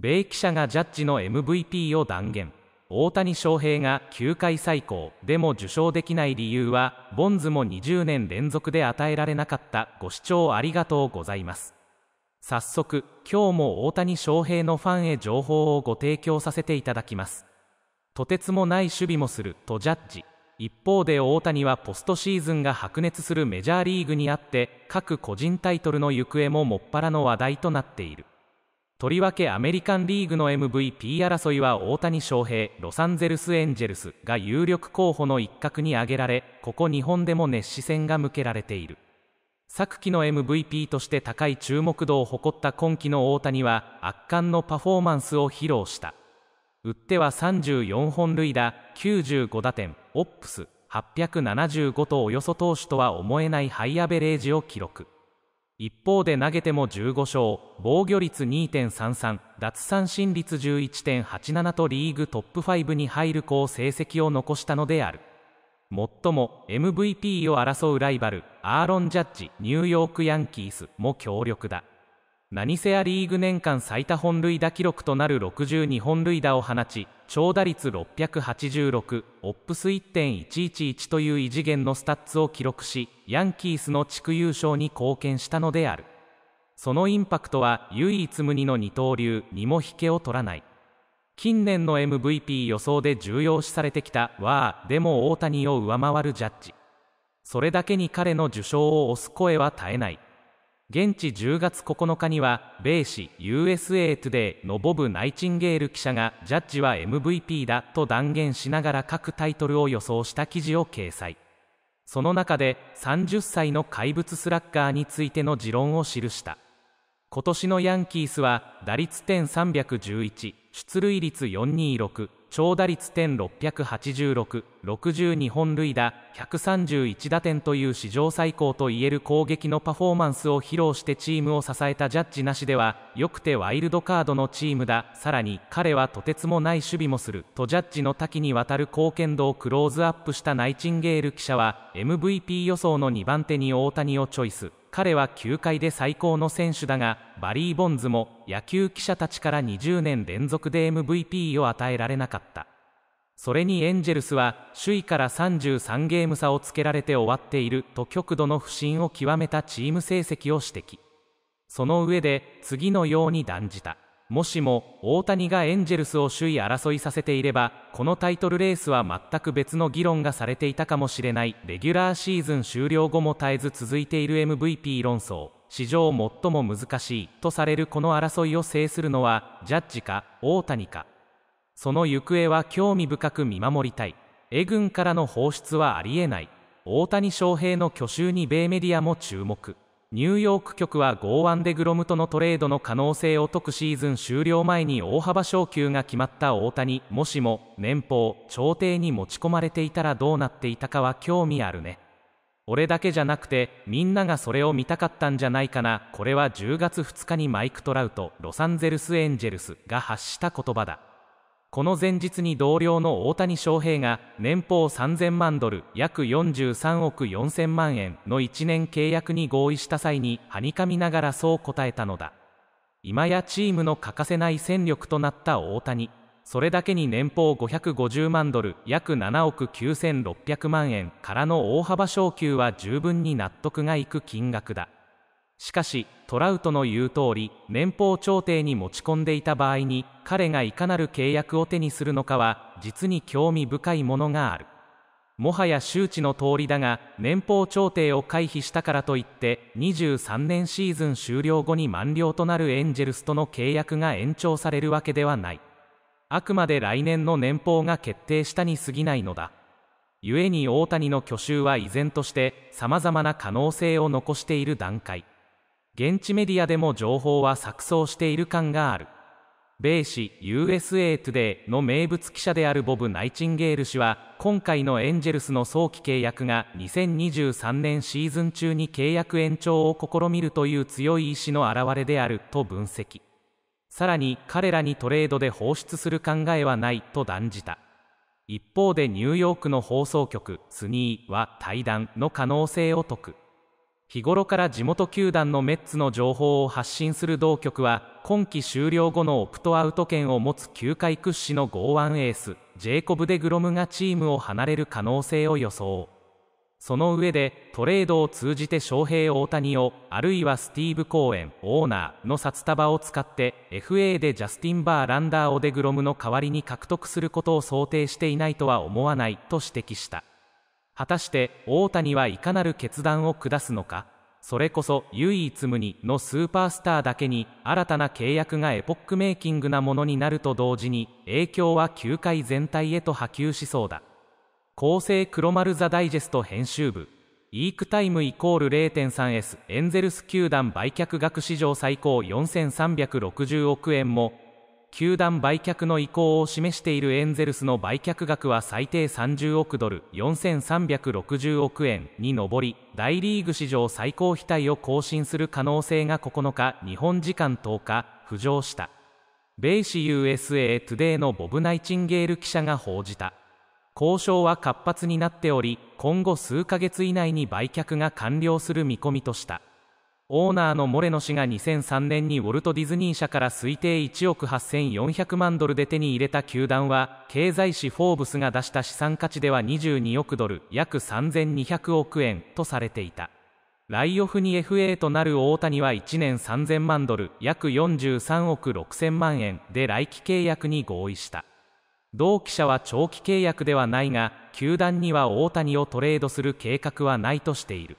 米記者がジャッジの MVP を断言大谷翔平が球界最高でも受賞できない理由はボンズも20年連続で与えられなかったご視聴ありがとうございます早速今日も大谷翔平のファンへ情報をご提供させていただきますとてつもない守備もするとジャッジ一方で大谷はポストシーズンが白熱するメジャーリーグにあって各個人タイトルの行方ももっぱらの話題となっているとりわけアメリカンリーグの MVP 争いは大谷翔平ロサンゼルス・エンジェルスが有力候補の一角に挙げられここ日本でも熱視線が向けられている昨季の MVP として高い注目度を誇った今季の大谷は圧巻のパフォーマンスを披露した打っては34本塁打95打点オップス875とおよそ投手とは思えないハイアベレージを記録一方で投げても15勝、防御率2.33、奪三振率11.87とリーグトップ5に入る好成績を残したのである。最も MVP を争うライバル、アーロン・ジャッジ、ニューヨーク・ヤンキースも強力だ。何せア・リーグ年間最多本塁打記録となる62本塁打を放ち長打率686オップス1.111という異次元のスタッツを記録しヤンキースの地区優勝に貢献したのであるそのインパクトは唯一無二の二刀流にも引けを取らない近年の MVP 予想で重要視されてきた「わあ」でも大谷を上回るジャッジそれだけに彼の受賞を推す声は絶えない現地10月9日には米紙 USA トゥデイのボブ・ナイチンゲール記者がジャッジは MVP だと断言しながら各タイトルを予想した記事を掲載その中で30歳の怪物スラッガーについての持論を記した今年のヤンキースは打率点311出塁率426長打率点686、62本塁打、131打点という史上最高といえる攻撃のパフォーマンスを披露してチームを支えたジャッジなしでは、よくてワイルドカードのチームだ、さらに彼はとてつもない守備もする、とジャッジの多岐にわたる貢献度をクローズアップしたナイチンゲール記者は、MVP 予想の2番手に大谷をチョイス。彼は球界で最高の選手だがバリー・ボンズも野球記者たちから20年連続で MVP を与えられなかったそれにエンジェルスは首位から33ゲーム差をつけられて終わっていると極度の不振を極めたチーム成績を指摘その上で次のように断じたもしも大谷がエンジェルスを首位争いさせていればこのタイトルレースは全く別の議論がされていたかもしれないレギュラーシーズン終了後も絶えず続いている MVP 論争史上最も難しいとされるこの争いを制するのはジャッジか大谷かその行方は興味深く見守りたい A 軍からの放出はありえない大谷翔平の去就に米メディアも注目ニューヨーク局は剛腕でグロムとのトレードの可能性を解くシーズン終了前に大幅昇給が決まった大谷もしも年俸調停に持ち込まれていたらどうなっていたかは興味あるね俺だけじゃなくてみんながそれを見たかったんじゃないかなこれは10月2日にマイク・トラウトロサンゼルス・エンジェルスが発した言葉だこの前日に同僚の大谷翔平が年俸3000万ドル約43億4000万円の1年契約に合意した際にはにかみながらそう答えたのだ今やチームの欠かせない戦力となった大谷それだけに年俸550万ドル約7億9600万円からの大幅昇給は十分に納得がいく金額だしかしトラウトの言う通り年俸調停に持ち込んでいた場合に彼がいかなる契約を手にするのかは実に興味深いものがあるもはや周知の通りだが年俸調停を回避したからといって23年シーズン終了後に満了となるエンジェルスとの契約が延長されるわけではないあくまで来年の年俸が決定したに過ぎないのだ故に大谷の去就は依然としてさまざまな可能性を残している段階現地メディアでも情報は錯綜している感がある米紙 USA トゥデ y の名物記者であるボブ・ナイチンゲール氏は今回のエンジェルスの早期契約が2023年シーズン中に契約延長を試みるという強い意志の表れであると分析さらに彼らにトレードで放出する考えはないと断じた一方でニューヨークの放送局スニーは対談の可能性を説く日頃から地元球団のメッツの情報を発信する同局は今季終了後のオプトアウト権を持つ球界屈指の剛腕エースジェイコブ・デグロムがチームを離れる可能性を予想その上でトレードを通じて翔平大谷をあるいはスティーブ・コーエンオーナーの札束を使って FA でジャスティン・バーランダー・オデグロムの代わりに獲得することを想定していないとは思わないと指摘した果たして大谷はいかなる決断を下すのかそれこそ唯一無二のスーパースターだけに新たな契約がエポックメイキングなものになると同時に影響は球界全体へと波及しそうだ厚生黒丸ザダイジェスト編集部イークタイムイコール 0.3S エンゼルス球団売却額史上最高4360億円も球団売却の意向を示しているエンゼルスの売却額は最低30億ドル4360億円に上り大リーグ史上最高額を更新する可能性が9日日本時間10日浮上した米紙 USA トゥデイのボブ・ナイチンゲール記者が報じた交渉は活発になっており今後数ヶ月以内に売却が完了する見込みとしたオーナーのモレノ氏が2003年にウォルト・ディズニー社から推定1億8400万ドルで手に入れた球団は経済誌「フォーブス」が出した資産価値では22億ドル約3200億円とされていたライオフに FA となる大谷は1年3000万ドル約43億6000万円で来期契約に合意した同記者は長期契約ではないが球団には大谷をトレードする計画はないとしている